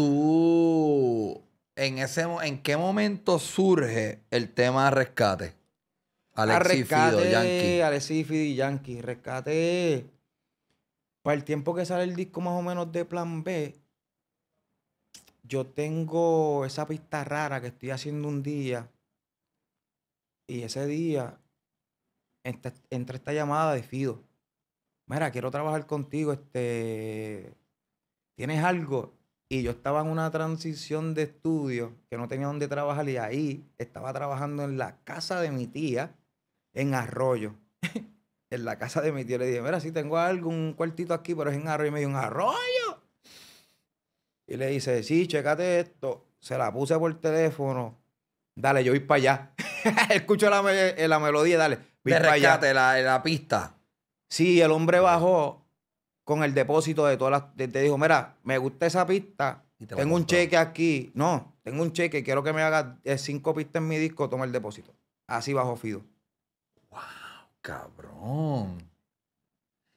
tú, en, ese, ¿en qué momento surge el tema rescate? Ah, Alexis rescate, Fido, Yankee. y Yankee. Rescate. Para el tiempo que sale el disco más o menos de Plan B, yo tengo esa pista rara que estoy haciendo un día. Y ese día entra, esta llamada de Fido. Mira, quiero trabajar contigo. Este, ¿Tienes algo? Y yo estaba en una transición de estudio que no tenía dónde trabajar y ahí estaba trabajando en la casa de mi tía en Arroyo. en la casa de mi tía le dije, mira, si tengo algún cuartito aquí, pero es en Arroyo. Y me dijo, ¿un Arroyo? Y le dice, sí, checate esto. Se la puse por teléfono. Dale, yo voy para allá. Escucho la, eh, la, melodía, dale. Voy para allá. La, la pista. Sí, el hombre bajó con el depósito de todas las. Te, dijo, mira, me gusta esa pista, tengo un cheque aquí. No, tengo un cheque, quiero que me haga eh, cinco pistas en mi disco, toma el depósito. Así bajo Fido. ¡Wow, cabrón!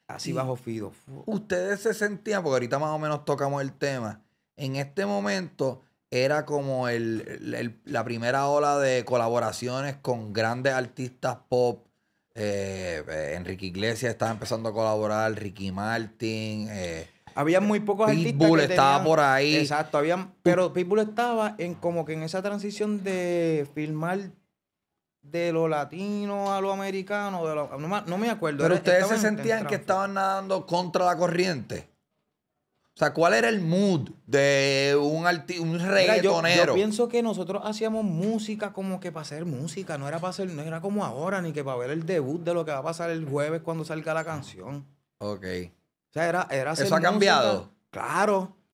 Así bajo Fido. Ustedes se sentían, porque ahorita más o menos tocamos el tema. En este momento era como la primera ola de colaboraciones con grandes artistas pop eh, eh, Enrique Iglesias estaba empezando a colaborar, Ricky Martin. Eh, había muy pocos Pitbull artistas. estaba por ahí. Exacto, pero Pitbull estaba en como que en esa transición de filmar de lo latino a lo americano, de no, me acuerdo. Pero ustedes se sentían que estaban nadando contra la corriente. O sea, ¿cuál era el mood de un, un reggaetonero? yo, pienso que nosotros hacíamos música como que para hacer música, no era para hacer, no era como ahora, ni que para ver el debut de lo que va a pasar el jueves cuando salga la canción. Ok. O sea, era, era Eso ha cambiado. Claro.